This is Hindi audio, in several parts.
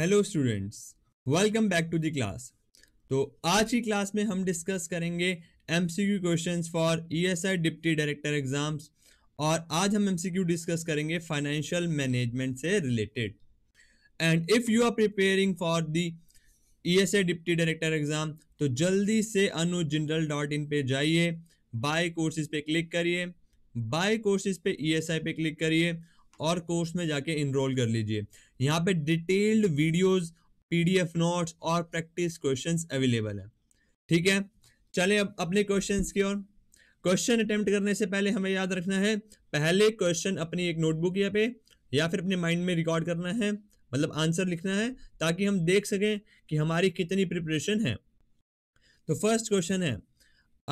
Hello students welcome back to the class तो आज की क्लास में हम डिस्कस करेंगे MCQ questions for ESI deputy director exams और आज हम एमसीक्यू डिस्कस करेंगे फाइनेंशियल मैनेजमेंट से related and if you are preparing for the ESI deputy director exam तो जल्दी से अनु जिनरल डॉट इन पर जाइए बाय कोर्सेज पे क्लिक करिए बाय कोर्सेज पे ईएसआई e पे क्लिक करिए और कोर्स में जाके इनरोल कर लीजिए यहाँ पे डिटेल्ड वीडियोस पीडीएफ नोट्स और प्रैक्टिस क्वेश्चंस अवेलेबल है ठीक है चले अब अपने क्वेश्चंस की ओर क्वेश्चन अटेम्प्ट करने से पहले हमें याद रखना है पहले क्वेश्चन अपनी एक नोटबुक या पे या फिर अपने माइंड में रिकॉर्ड करना है मतलब आंसर लिखना है ताकि हम देख सकें कि हमारी कितनी प्रिपरेशन है तो फर्स्ट क्वेश्चन है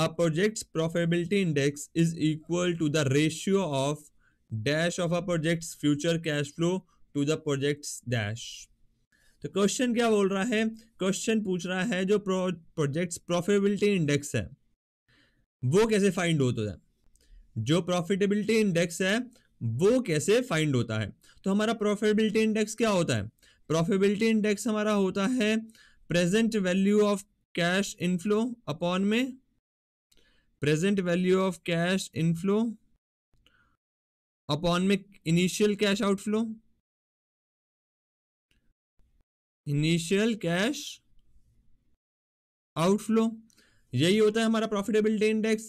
a project's profitability index is equal to the ratio of dash of a project future cash flow to the project dash तो क्वेश्चन क्या बोल रहा है क्वेश्चन पूछ रहा है जो प्रोजेक्ट प्रॉफिटेबिलिटी इंडेक्स है वो कैसे फाइंड होता है जो प्रॉफिटेबिलिटी इंडेक्स है वो कैसे फाइंड होता है तो हमारा प्रॉफिटेबिलिटी इंडेक्स क्या होता है प्रॉफिटेबिलिटी इंडेक्स हमारा होता है present value of cash inflow upon में present value of cash inflow upon में initial cash outflow initial cash outflow यही होता है हमारा प्रॉफिटेबिलिटी इंडेक्स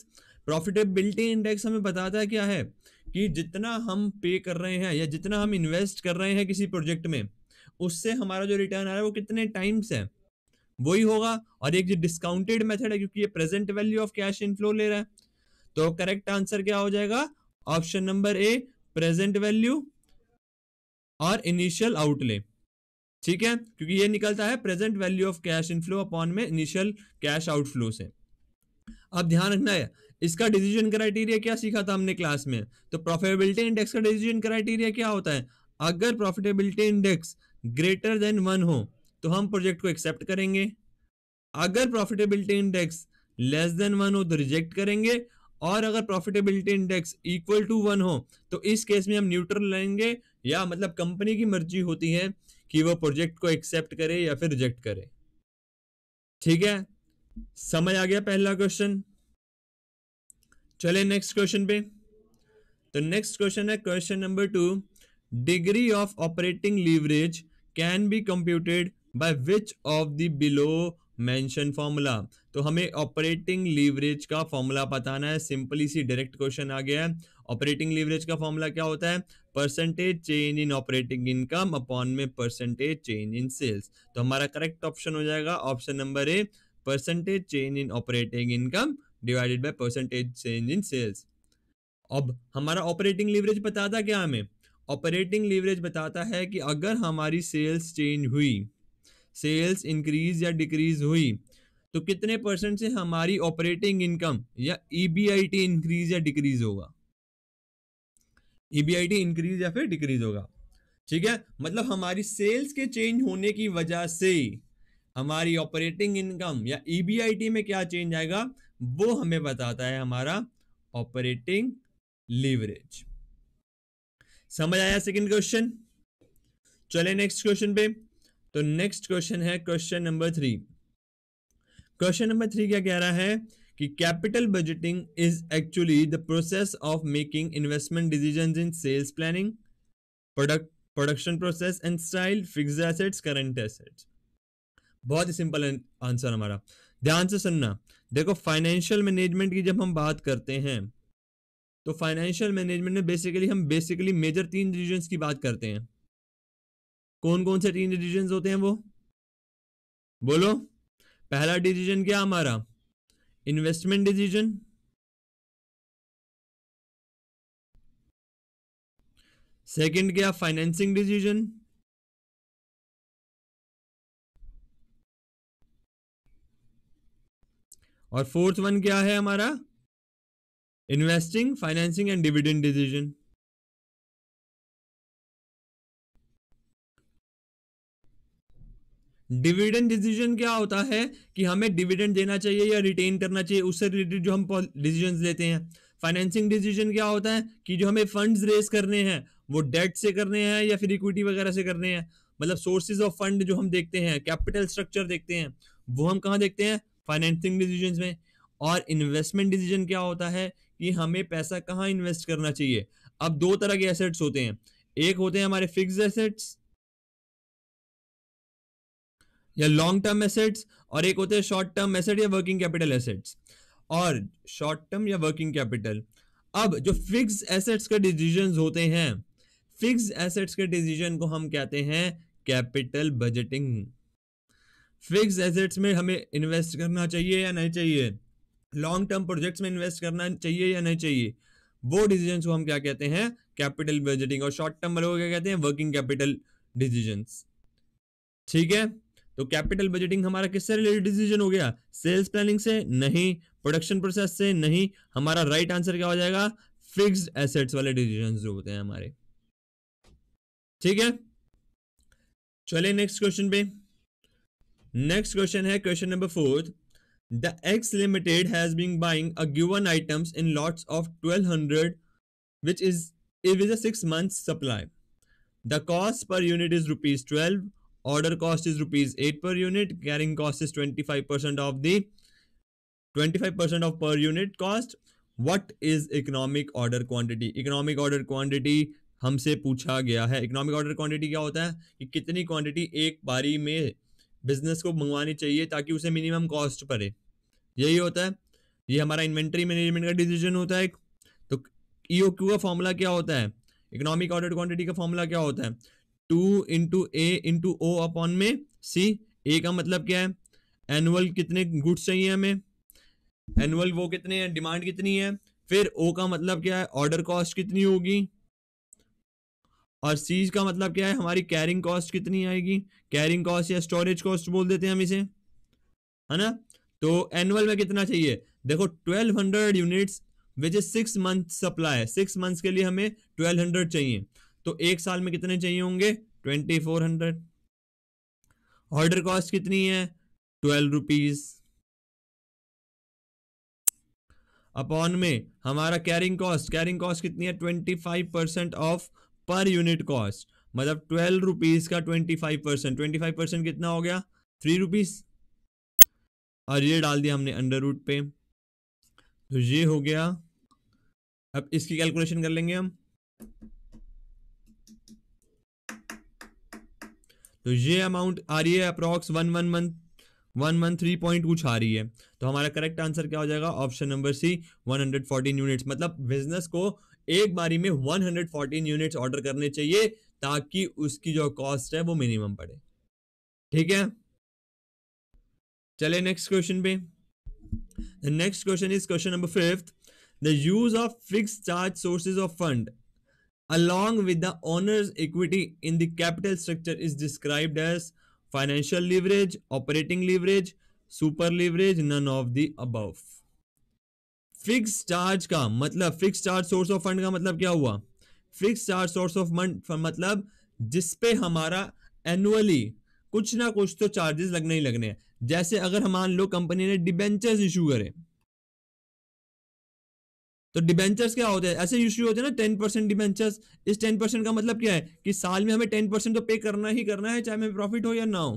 प्रॉफिटेबिलिटी इंडेक्स हमें बताता है क्या है कि जितना हम पे कर रहे हैं या जितना हम इन्वेस्ट कर रहे हैं किसी प्रोजेक्ट में उससे हमारा जो रिटर्न आ रहा है वो कितने टाइम्स है वही होगा और एक जो डिस्काउंटेड मेथड है क्योंकि ये present value of cash inflow ले रहा है तो करेक्ट आंसर क्या हो जाएगा option number A present value और इनिशियल आउटले ठीक है क्योंकि ये निकलता है present value of cash inflow upon में इनिशियल कैश आउटफ्लो से अब ध्यान रखना है इसका डिसीजन क्राइटेरिया क्या सीखा था हमने क्लास में तो प्रॉफिटेबिलिटी इंडेक्स का डिसीजन क्राइटेरिया क्या होता है अगर profitability index greater than one हो तो हम प्रोजेक्ट को एक्सेप्ट करेंगे अगर profitability index less than one हो तो रिजेक्ट करेंगे और अगर profitability index equal to one हो तो इस केस में हम न्यूट्रल लेंगे या मतलब कंपनी की मर्जी होती है कि वो प्रोजेक्ट को एक्सेप्ट करे या फिर रिजेक्ट करे ठीक है समझ आ गया पहला क्वेश्चन चले नेक्स्ट क्वेश्चन पे तो नेक्स्ट क्वेश्चन है question number two degree of operating leverage can be computed by which of the below mention formula तो हमें ऑपरेटिंग लीवरेज का फॉर्मूला बताना है सिंपली सी डायरेक्ट क्वेश्चन आ गया है ऑपरेटिंग लीवरेज का फॉर्मूला क्या होता है percentage change in operating income upon में परसेंटेज चेंज इन सेल्स तो हमारा करेक्ट ऑप्शन हो जाएगा option number A percentage change in operating income divided by percentage change in sales अब हमारा ऑपरेटिंग लीवरेज बताता क्या हमें ऑपरेटिंग लीवरेज बताता है कि अगर हमारी सेल्स चेंज हुई सेल्स इंक्रीज या डिक्रीज हुई तो कितने परसेंट से हमारी ऑपरेटिंग इनकम या ईबीआईटी e इंक्रीज या डिक्रीज होगा ईबीआईटी e इंक्रीज या फिर डिक्रीज होगा ठीक है मतलब हमारी सेल्स के चेंज होने की वजह से हमारी ऑपरेटिंग इनकम या ईबीआईटी e में क्या चेंज आएगा वो हमें बताता है हमारा ऑपरेटिंग लीवरेज समझ आया सेकंड क्वेश्चन चले नेक्स्ट क्वेश्चन पे तो नेक्स्ट क्वेश्चन है question number three question number three क्या कह रहा है कि capital budgeting is actually the process of making investment decision in sales planning product production process and style fix assets current assets बहुत ही सिंपल आंसर हमारा ध्यान से सुनना देखो फाइनेंशियल मैनेजमेंट की जब हम बात करते हैं तो फाइनेंशियल मैनेजमेंट में बेसिकली हम बेसिकली मेजर तीन डिसीजन की बात करते हैं कौन कौन से तीन डिसीजन होते हैं वो बोलो पहला डिसीजन क्या हमारा इन्वेस्टमेंट डिसीजन सेकंड क्या फाइनेंसिंग डिसीजन और फोर्थ वन क्या है हमारा investing financing and dividend decision dividend decision क्या होता है कि हमें डिविडेंड देना चाहिए या रिटेन करना चाहिए उससे रिलेटेड जो हम डिसीजन लेते हैं फाइनेंसिंग डिसीजन क्या होता है कि जो हमें फंड्स रेज करने हैं वो डेट से करने हैं या फिर इक्विटी वगैरह से करने हैं मतलब सोर्सेज ऑफ फंड जो हम देखते हैं कैपिटल स्ट्रक्चर देखते हैं वो हम कहाँ देखते हैं फाइनेंसिंग डिसीजन में और इन्वेस्टमेंट डिसीजन क्या होता है कि हमें पैसा कहाँ इन्वेस्ट करना चाहिए अब दो तरह के एसेट्स होते हैं एक होते हैं हमारे फिक्स एसेट्स या लॉन्ग टर्म एसेट्स और एक होते हैं शॉर्ट टर्म एसेट या वर्किंग कैपिटल एसेट्स और शॉर्ट टर्म या वर्किंग कैपिटल अब जो फिक्स एसेट्स के डिसीजन होते हैं फिक्स एसेट्स के डिसीजन को हम कहते हैं कैपिटल बजटिंग फिक्स एसेट्स में हमें इन्वेस्ट करना चाहिए या नहीं चाहिए लॉन्ग टर्म प्रोजेक्ट्स में इन्वेस्ट करना चाहिए या नहीं चाहिए वो डिसीजन को हम क्या कहते हैं कैपिटल बजटिंग और शॉर्ट टर्म वालों को क्या कहते हैं वर्किंग कैपिटल डिसीजन ठीक है तो कैपिटल बजटिंग हमारा किससे रिलेटेड डिसीजन हो गया सेल्स प्लानिंग से नहीं प्रोडक्शन प्रोसेस से नहीं हमारा राइट right आंसर क्या हो जाएगा फिक्स्ड एसेट्स वाले डिसीजन जो होते हैं हमारे ठीक है चलिए नेक्स्ट क्वेश्चन पे नेक्स्ट क्वेश्चन है question number fourth the X limited has been buying a given items in lots of 1200 which is is a six month supply the cost per unit is rupees twelve eight per unit carrying cost is twenty five percent of the twenty five percent of per unit cost what is economic order quantity economic order quantity हमसे पूछा गया है इकोनॉमिक ऑर्डर क्वान्टिटी क्या होता है कि कितनी क्वान्टिटी एक बारी में बिजनेस को मंगवानी चाहिए ताकि उसे मिनिमम कॉस्ट पड़े यही होता है ये हमारा इन्वेंट्री मैनेजमेंट का डिसीजन होता है एक तो ई e का फॉर्मूला क्या होता है इकोनॉमिक ऑर्डर क्वांटिटी का फॉर्मूला क्या होता है two into A into O upon में सी ए का मतलब क्या है एनुअल कितने गुड्स चाहिए हमें एनुअल वो कितने हैं डिमांड कितनी है फिर ओ का मतलब क्या है ऑर्डर कॉस्ट कितनी होगी और सी का मतलब क्या है हमारी कैरिंग कॉस्ट कितनी आएगी कैरिंग कॉस्ट या स्टोरेज कॉस्ट बोल देते हैं हम इसे है ना तो एनुअल में कितना चाहिए देखो 1200 units which is six month supply six months के लिए हमें 1200 चाहिए तो एक साल में कितने चाहिए होंगे twenty four hundred order cost कितनी है ट्वेल्व रुपीज अपॉन में हमारा कैरिंग कॉस्ट कैरिंग कॉस्ट कितनी है twenty five percent of per unit cost मतलब ट्वेल्व रुपीज का twenty five percent twenty five percent कितना हो गया थ्री रुपीज और ये डाल दिया हमने अंडर रूट पे तो ये हो गया अब इसकी कैलकुलेशन कर लेंगे हम तो ये अमाउंट आ रही है approx one one month one one three point कुछ आ रही है तो हमारा करेक्ट आंसर क्या हो जाएगा option number C one hundred fourteen units मतलब बिजनेस को एक बारी में one hundred fourteen units order करने चाहिए ताकि उसकी जो कॉस्ट है वो मिनिमम पड़े ठीक है चले नेक्स्ट क्वेश्चन पे next question is question number fifth the use of fix charge sources of fund along with the owner's equity in the capital structure is described as financial leverage, operating leverage, super leverage, none of the above. Fix charge का मतलब fix charge source of fund का मतलब क्या हुआ fix charge source of fund मतलब जिस पे हमारा एनुअली कुछ ना कुछ तो चार्जेस लगने ही लगने हैं जैसे अगर मान लो कंपनी ने डिबेंचर्स इशू करें तो डिबेंचर्स क्या होते हैं ऐसे इश्यू होते हैं ना टेन परसेंट डिबेंचर्स इस टेन परसेंट का मतलब क्या है कि साल में हमें टेन परसेंट तो पे करना ही करना है चाहे हमें प्रॉफिट हो या ना हो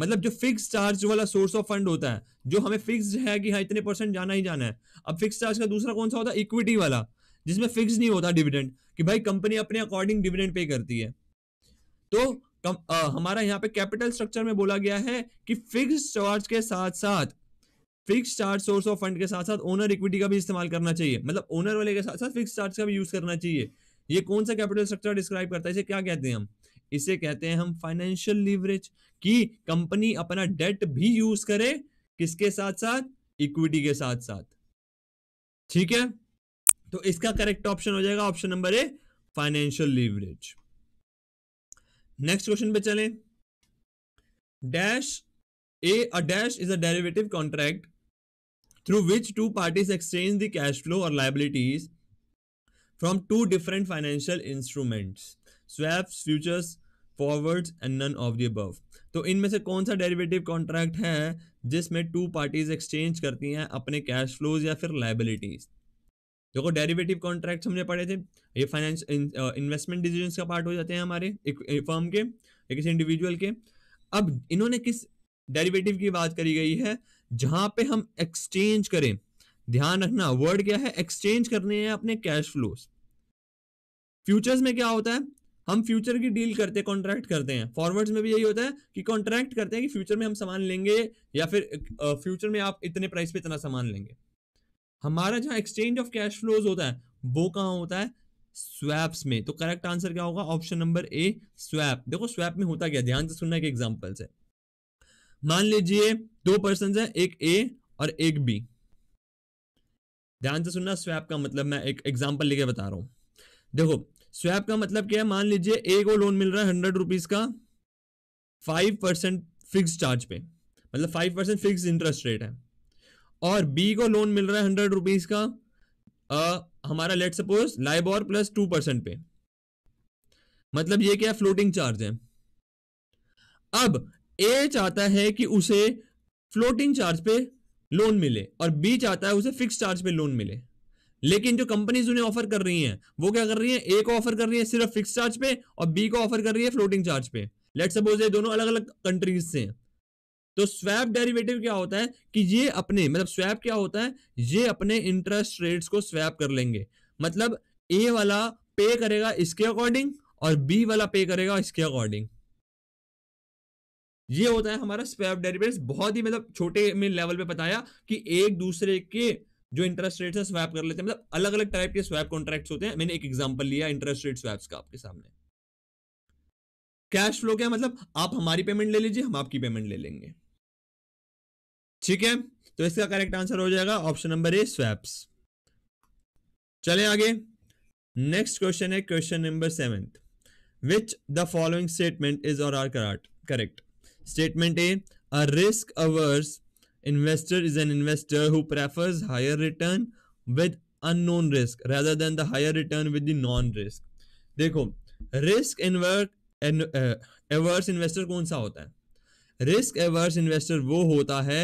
मतलब जो फिक्स चार्ज वाला सोर्स ऑफ फंड होता है जो हमें फिक्स है कि हाँ इतने परसेंट जाना ही जाना है अब फिक्स चार्ज का दूसरा कौन सा होता है इक्विटी वाला जिसमें फिक्स नहीं होता डिविडेंड कि भाई कंपनी अपने अकॉर्डिंग डिविडेंड पे करती है तो कम, आ, हमारा यहाँ पे कैपिटल स्ट्रक्चर में बोला गया है कि फिक्स चार्ज के साथ साथ fix charge source of fund के साथ साथ ओनर इक्विटी का भी इस्तेमाल करना चाहिए मतलब ओनर वाले के साथ साथ फिक्स चार्ज का भी यूज करना चाहिए ये कौन सा कैपिटल स्ट्रक्चर डिस्क्राइब करता है इसे क्या कहते हैं हम इसे कहते हैं हम फाइनेंशियल लिवरेज कि कंपनी अपना डेट भी यूज करे किसके साथ साथ इक्विटी के साथ साथ ठीक है तो इसका करेक्ट ऑप्शन हो जाएगा option number A financial leverage next question पे चलें dash A uh dash is a derivative contract through which two parties exchange the cash flow or liabilities from two different financial instruments swaps futures forwards and none of the above तो इनमें से कौन सा डेरिवेटिव कॉन्ट्रैक्ट है जिसमें टू पार्टीज एक्सचेंज करती हैं अपने कैश फ्लोज या फिर लाइबिलिटीज देखो डेरिवेटिव कॉन्ट्रैक्ट हमने पढ़े थे ये फाइनेंस इन्वेस्टमेंट डिसीजन का पार्ट हो जाते हैं हमारे एक फर्म के या किसी इंडिविजुअल के अब इन्होंने किस डेरिवेटिव की बात करी गई है जहां पे हम एक्सचेंज करें ध्यान रखना वर्ड क्या है एक्सचेंज करने हैं अपने कैश फ्लो फ्यूचर्स में क्या होता है हम फ्यूचर की डील करते हैं कॉन्ट्रैक्ट करते हैं फॉरवर्ड्स में भी यही होता है कि कॉन्ट्रैक्ट करते हैं कि फ्यूचर में हम सामान लेंगे या फिर फ्यूचर में आप इतने प्राइस पे इतना सामान लेंगे हमारा जहां एक्सचेंज ऑफ कैश फ्लोज होता है वो कहाँ होता है स्वैप्स में तो करेक्ट आंसर क्या होगा ऑप्शन नंबर ए स्वैप देखो स्वैप में होता क्या ध्यान से सुनना एक एग्जाम्पल से मान लीजिए दो पर्सन है एक ए और एक बी ध्यान से सुनना स्वैप का मतलब मैं एक एग्जाम्पल लेके बता रहा हूं देखो स्वैप का मतलब क्या है मान लीजिए ए को लोन मिल रहा है हंड्रेड रुपीज का फाइव परसेंट फिक्स चार्ज पे मतलब five percent fix interest rate है और बी को लोन मिल रहा है हंड्रेड रुपीज का आ, हमारा let suppose LIBOR plus two percent पे मतलब ये क्या फ्लोटिंग चार्ज है अब ए चाहता है कि उसे फ्लोटिंग चार्ज पे लोन मिले और बी चाहता है उसे फिक्स चार्ज पे लोन मिले लेकिन जो कंपनीज उन्हें ऑफर कर रही हैं वो क्या कर रही हैं ए को ऑफर कर रही है सिर्फ फिक्स चार्ज पे और बी को ऑफर कर रही है फ्लोटिंग चार्ज पे लेट सपोज ये दोनों अलग अलग कंट्रीज से हैं तो स्वैप डेरिवेटिव क्या होता है कि ये अपने मतलब स्वैप क्या होता है ये अपने इंटरेस्ट रेट्स को स्वैप कर लेंगे मतलब ए वाला पे करेगा इसके अकॉर्डिंग और बी वाला पे करेगा इसके अकॉर्डिंग ये होता है हमारा स्वैप डेरिवेटिव्स बहुत ही मतलब छोटे में लेवल पे बताया कि एक दूसरे के जो इंटरेस्ट रेट है स्वैप कर लेते हैं मतलब अलग अलग टाइप के स्वैप कॉन्ट्रैक्ट्स होते हैं मैंने एक एग्जांपल लिया इंटरेस्ट रेट स्वैप्स का आपके सामने कैश फ्लो क्या मतलब आप हमारी पेमेंट ले लीजिए हम आपकी पेमेंट ले लेंगे ठीक है तो इसका करेक्ट आंसर हो जाएगा ऑप्शन नंबर ए स्वैप्स चले आगे नेक्स्ट क्वेश्चन है question number seventh which the following statement is or are correct statement A a risk averse investor is an investor who prefers higher return with unknown risk rather than the higher return with the known risk देखो रिस्क इनवर्क एवर्स इन्वेस्टर कौन सा होता है रिस्क एवर्स इन्वेस्टर वो होता है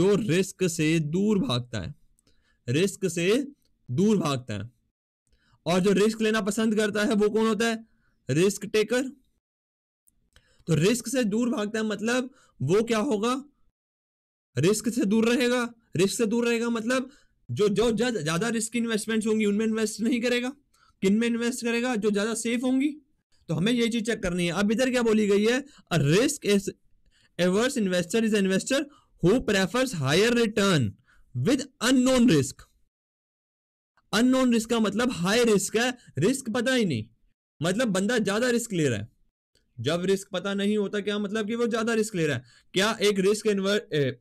जो रिस्क से दूर भागता है रिस्क से दूर भागता है और जो रिस्क लेना पसंद करता है वो कौन होता है रिस्क टेकर तो रिस्क से दूर भागता है मतलब वो क्या होगा रिस्क से दूर रहेगा रिस्क से दूर रहेगा मतलब जो जो ज्यादा रिस्क इन्वेस्टमेंट होंगी उनमें इन्वेस्ट नहीं करेगा किन में इन्वेस्ट करेगा जो ज्यादा सेफ होंगी तो हमें ये चीज चेक करनी है अब इधर क्या बोली गई है a risk is averse investor is investor who prefers higher return with unknown risk unknown risk का मतलब हाई रिस्क है रिस्क पता ही नहीं मतलब बंदा ज्यादा रिस्क ले रहा है जब रिस्क पता नहीं होता क्या मतलब कि वो ज्यादा रिस्क ले रहा है क्या एक रिस्क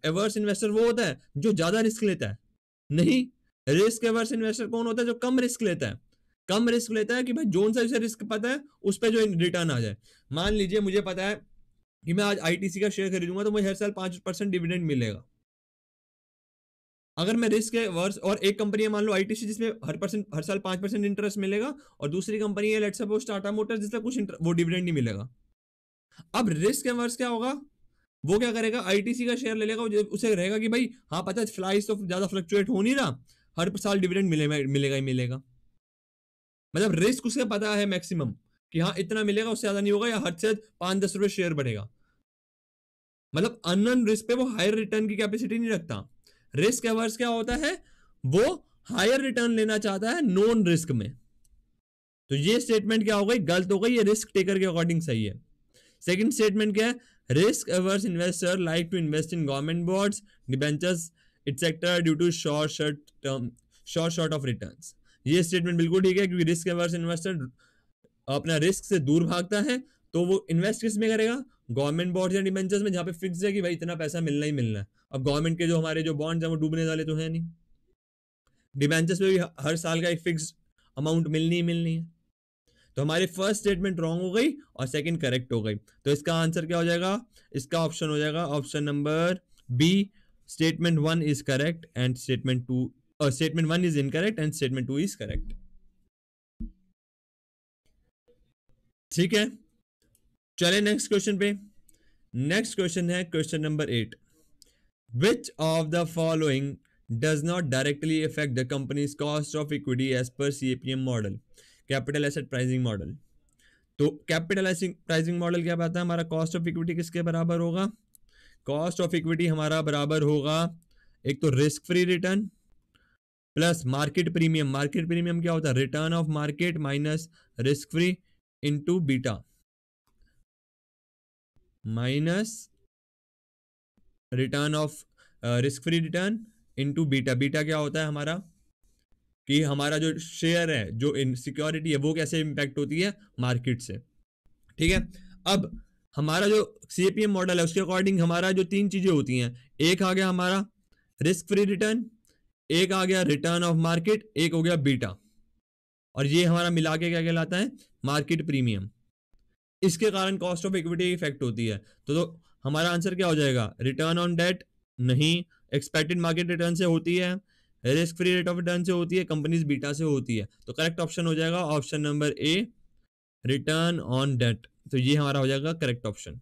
एवर्स इन्वेस्टर वो होता है जो ज्यादा रिस्क लेता है नहीं रिस्क एवर्स इन्वेस्टर कौन होता है जो कम रिस्क लेता है कम रिस्क लेता है कि भाई जोन सा उसे रिस्क पता है उस पर जो रिटर्न आ जाए मान लीजिए मुझे पता है कि मैं आज आईटीसी का शेयर खरीदूंगा तो मुझे हर साल पांच परसेंट डिविडेंड मिलेगा अगर मैं रिस्क है वर्ष और एक कंपनी है मान लो आईटीसी जिसमें हर परसेंट हर साल पांच परसेंट इंटरेस्ट मिलेगा और दूसरी कंपनी है लेट्स सपोज टाटा मोटर्स जिसमें कुछ वो डिविडेंड नहीं मिलेगा अब रिस्क एवर्स क्या होगा वो क्या करेगा आईटीसी का शेयर ले लेगा उसे रहेगा कि भाई हाँ पता है फ्लाइस तो ज्यादा फ्लक्चुएट हो नहीं रहा हर साल डिविडेंड मिलेगा मिलेगा ही मिलेगा मतलब रिस्क उसे पता है मैक्सिमम कि हाँ इतना मिलेगा उससे ज्यादा नहीं होगा या हर से पांच दस रुपए शेयर बढ़ेगा मतलब अनन रिस्क पे वो हायर रिटर्न की कैपेसिटी नहीं रखता रिस्क एवर्स क्या होता है वो हायर रिटर्न लेना चाहता है नॉन रिस्क में तो ये स्टेटमेंट क्या हो गई गलत हो गई ये रिस्क टेकर के अकॉर्डिंग सही है सेकंड स्टेटमेंट क्या है risk averse investor like to invest in government bonds debentures etcetera due to short shirt term short short of return ये स्टेटमेंट बिल्कुल ठीक है क्योंकि रिस्क अवर्स इन्वेस्टर अपना रिस्क से दूर भागता है तो वो इन्वेस्ट किस में करेगा गवर्नमेंट बॉन्ड्स या डिबेंचर्स में जहाँ पे फिक्स है कि भाई इतना पैसा मिलना ही मिलना है अब गवर्नमेंट के जो हमारे जो बॉन्ड्स हैं वो डूबने वाले तो है नहीं डिबेंचर्स में भी हर साल का एक फिक्स अमाउंट मिलनी ही मिलनी है तो हमारी फर्स्ट स्टेटमेंट रॉन्ग हो गई और सेकंड करेक्ट हो गई तो इसका आंसर क्या हो जाएगा इसका ऑप्शन हो जाएगा option number B statement one is correct and statement two statement one is incorrect and statement two is correct ठीक है चले नेक्स्ट क्वेश्चन पे नेक्स्ट क्वेश्चन है question number eight which of the following does not directly affect the company's cost of equity as per CAPM model capital asset pricing model तो कैपिटल प्राइजिंग मॉडल क्या बताता है हमारा कॉस्ट ऑफ इक्विटी किसके बराबर होगा कॉस्ट ऑफ इक्विटी हमारा बराबर होगा एक तो risk free return plus market premium market premium क्या होता है return of market minus risk free into beta minus return of risk free return into beta beta क्या होता है हमारा कि हमारा जो शेयर है जो इन सिक्योरिटी है वो कैसे इम्पैक्ट होती है मार्केट से ठीक है अब हमारा जो सी मॉडल है उसके अकॉर्डिंग हमारा जो तीन चीज़ें होती हैं एक आ गया हमारा रिस्क फ्री रिटर्न एक आ गया रिटर्न ऑफ मार्केट एक हो गया बीटा और ये हमारा मिला के क्या कहलाता है मार्केट प्रीमियम इसके कारण कॉस्ट ऑफ इक्विटी इफेक्ट होती है तो, तो हमारा आंसर क्या हो जाएगा रिटर्न ऑन डेट नहीं एक्सपेक्टेड मार्केट रिटर्न से होती है risk free rate of return से होती है कंपनीज बीटा से होती है तो करेक्ट ऑप्शन हो जाएगा option number A return on debt तो ये हमारा हो जाएगा करेक्ट ऑप्शन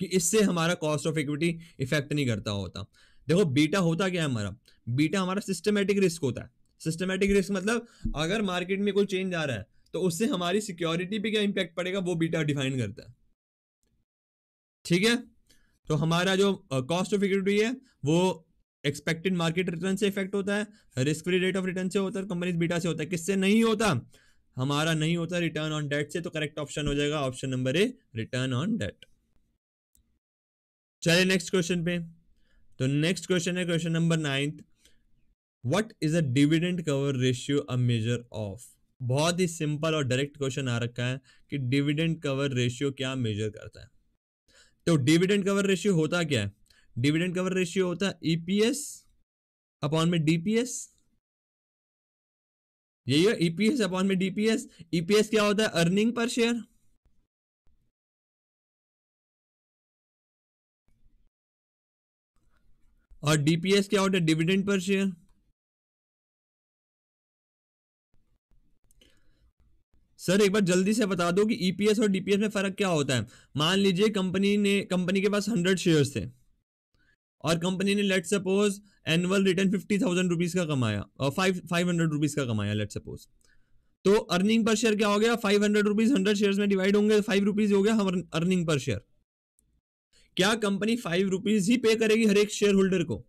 कि इससे हमारा कॉस्ट ऑफ इक्विटी इफेक्ट नहीं करता होता देखो बीटा होता क्या है हमारा बीटा हमारा सिस्टमेटिक रिस्क होता है सिस्टमेटिक रिस्क मतलब अगर मार्केट में कोई चेंज आ रहा है तो उससे हमारी सिक्योरिटी पे क्या इंपैक्ट पड़ेगा वो बीटा डिफाइन करता है ठीक है तो हमारा जो कॉस्ट ऑफ इक्विटी है वो एक्सपेक्टेड मार्केट रिटर्न से इफेक्ट होता है risk free rate of return से होता है कंपनीज बीटा से होता है किससे नहीं होता हमारा नहीं होता रिटर्न ऑन डेट से तो करेक्ट ऑप्शन हो जाएगा option number A return on debt चले नेक्स्ट क्वेश्चन पे तो नेक्स्ट क्वेश्चन है question number ninth what is a dividend cover ratio a measure of बहुत ही सिंपल और डायरेक्ट क्वेश्चन आ रखा है कि डिविडेंड कवर रेशियो क्या मेजर करता है तो डिविडेंड कवर रेशियो होता क्या है डिविडेंड कवर रेशियो होता है ईपीएस e अपॉन में डीपीएस यही है ईपीएस e अपॉन में डीपीएस ईपीएस e क्या होता है अर्निंग पर शेयर और डीपीएस क्या होता है डिविडेंड पर शेयर सर एक बार जल्दी से बता दो कि ईपीएस और डीपीएस में फर्क क्या होता है मान लीजिए कंपनी ने कंपनी के पास हंड्रेड शेयर्स थे और कंपनी ने let suppose annual return fifty thousand rupees का कमाया और फाइव फाइव हंड्रेड रुपीज का कमाया लेट सपोज तो अर्निंग पर शेयर क्या हो गया five hundred rupees hundred share में डिवाइड होंगे फाइव रुपीज हो गया हम अर्निंग पर शेयर क्या कंपनी फाइव रुपीज ही पे करेगी हर एक शेयर होल्डर को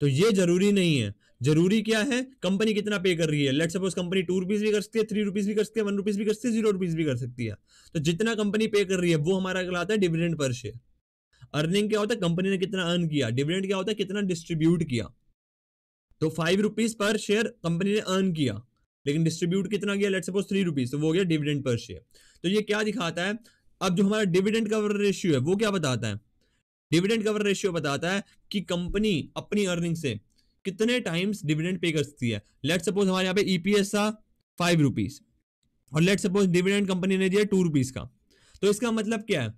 तो ये जरूरी नहीं है जरूरी क्या है कंपनी कितना पे कर रही है let suppose company two rupees भी कर सकती है थ्री रुपीज भी कर सकती है वन रुपीज भी कर सकती है जीरो रुपीज भी कर सकती है तो जितना कंपनी पे कर रही है वो हमारा कहलाता है डिविडेंड पर शेयर अर्निंग क्या होता है कंपनी ने कितना अर्न किया डिविडेंड क्या होता है कितना डिस्ट्रीब्यूट किया तो five rupees per share company ने अर्न किया लेकिन डिस्ट्रीब्यूट कितना गया लेट सपोज थ्री रुपीज तो वो गया डिविडेंड पर शेयर तो ये क्या दिखाता है अब जो हमारा डिविडेंड कवर रेशियो है वो क्या बताता है डिविडेंड कवर रेशियो बताता है कि कंपनी अपनी अर्निंग से कितने टाइम्स डिविडेंड पे कर सकती है लेट सपोज हमारे यहाँ पे ईपीएस e था फाइव रुपीज और लेट सपोज डिविडेंड कंपनी ने दिया टू रुपीज का तो इसका मतलब क्या है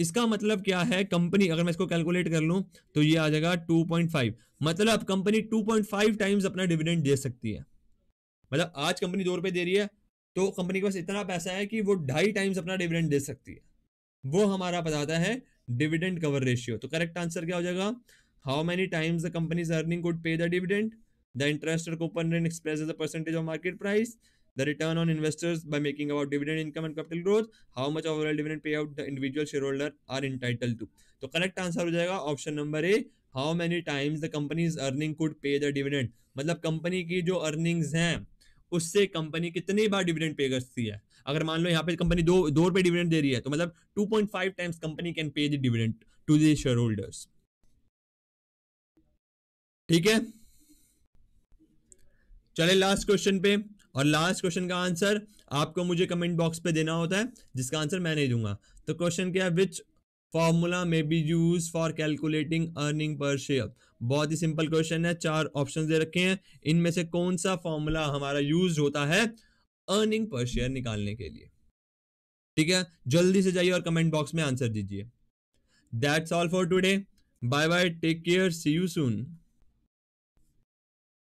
इसका मतलब क्या है कंपनी अगर मैं इसको कैलकुलेट कर लूं तो ये आ जाएगा 2.5 मतलब कंपनी 2.5 टाइम्स अपना डिविडेंड दे सकती है मतलब आज कंपनी दो रुपए दे रही है तो कंपनी के पास इतना पैसा है कि वो ढाई टाइम्स अपना डिविडेंड दे सकती है वो हमारा बताता है डिविडेंड कवर रेशियो तो करेक्ट आंसर क्या हो जाएगा how many times the company's earning could pay the dividend the interest or coupon rate express as a percentage of market price the return on investors by making about dividend income and capital growth, how much overall dividend payout the individual shareholder are entitled to. तो करेक्ट आंसर हो जाएगा option number A how many times the company's earning could pay the dividend मतलब कंपनी की जो अर्निंग्स हैं उससे कंपनी कितनी बार डिविडेंड पे करती है अगर मान लो यहाँ पे कंपनी दो दो रुपये डिविडेंड दे रही है तो मतलब 2.5 times company can pay the dividend to the shareholders ठीक है चले लास्ट क्वेश्चन पे और लास्ट क्वेश्चन का आंसर आपको मुझे कमेंट बॉक्स पे देना होता है जिसका आंसर मैं नहीं दूंगा तो क्वेश्चन क्या है which formula may be use for calculating earning per share बहुत ही सिंपल क्वेश्चन है चार ऑप्शन दे रखे हैं इनमें से कौन सा फॉर्मूला हमारा यूज होता है अर्निंग पर शेयर निकालने के लिए ठीक है जल्दी से जाइए और कमेंट बॉक्स में आंसर दीजिए that's all for today bye bye take care see you soon